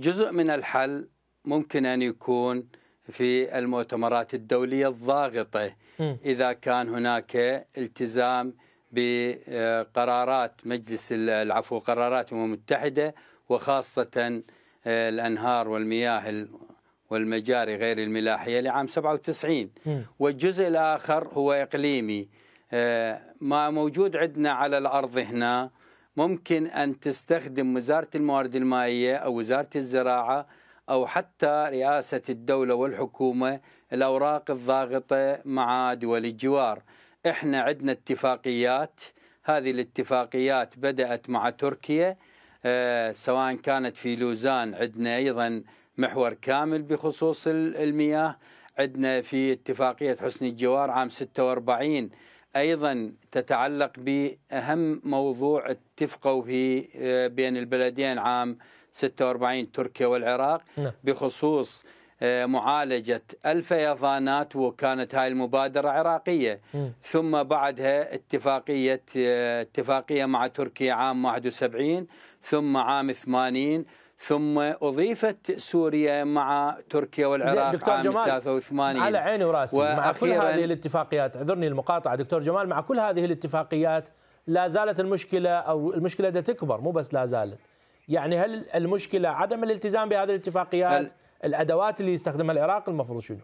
جزء من الحل ممكن ان يكون في المؤتمرات الدوليه الضاغطه اذا كان هناك التزام بقرارات مجلس العفو قرارات الامم المتحده وخاصه آه، الانهار والمياه والمجاري غير الملاحيه لعام 97 والجزء الاخر هو اقليمي آه، ما موجود عندنا على الارض هنا ممكن أن تستخدم وزارة الموارد المائية أو وزارة الزراعة أو حتى رئاسة الدولة والحكومة الأوراق الضاغطة مع دول الجوار إحنا عندنا اتفاقيات هذه الاتفاقيات بدأت مع تركيا آه، سواء كانت في لوزان عندنا أيضا محور كامل بخصوص المياه عندنا في اتفاقية حسن الجوار عام 46 ايضا تتعلق باهم موضوع اتفقوا فيه آه، بين البلدين عام 46 تركيا والعراق نعم. بخصوص آه، معالجة الفيضانات وكانت هاي المبادرة عراقية م. ثم بعدها اتفاقية آه، اتفاقية مع تركيا عام 71 ثم عام 80 ثم اضيفت سوريا مع تركيا والعراق دكتور عام جمال 83 على عيني وراسي مع كل هذه الاتفاقيات اعذرني المقاطعه دكتور جمال مع كل هذه الاتفاقيات لا زالت المشكله او المشكله ده تكبر مو بس لا زالت يعني هل المشكله عدم الالتزام بهذه الاتفاقيات الادوات اللي يستخدمها العراق المفروض شنو؟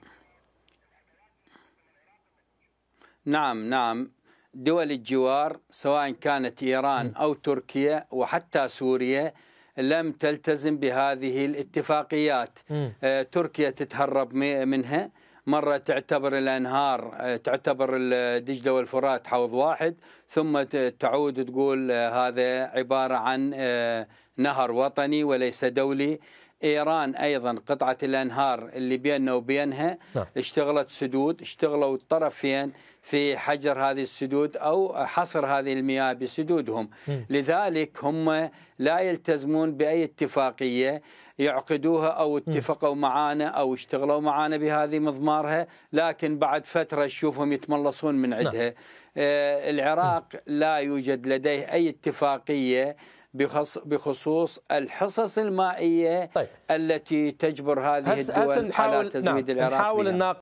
نعم نعم دول الجوار سواء كانت ايران او تركيا وحتى سوريا لم تلتزم بهذه الاتفاقيات آه، تركيا تتهرب منها مرة تعتبر الأنهار آه، تعتبر دجلة والفرات حوض واحد ثم تعود تقول آه، هذا عبارة عن نهر وطني وليس دولي ايران ايضا قطعه الانهار اللي بيننا وبينها نعم. اشتغلت سدود اشتغلوا الطرفين في حجر هذه السدود او حصر هذه المياه بسدودهم م. لذلك هم لا يلتزمون باي اتفاقيه يعقدوها او اتفقوا معانا او اشتغلوا معانا بهذه مضمارها لكن بعد فتره تشوفهم يتملصون من عندها نعم. آه العراق م. لا يوجد لديه اي اتفاقيه بخصوص الحصص المائيه طيب. التي تجبر هذه هس الدول هس على تزويد نعم. العراق نحاول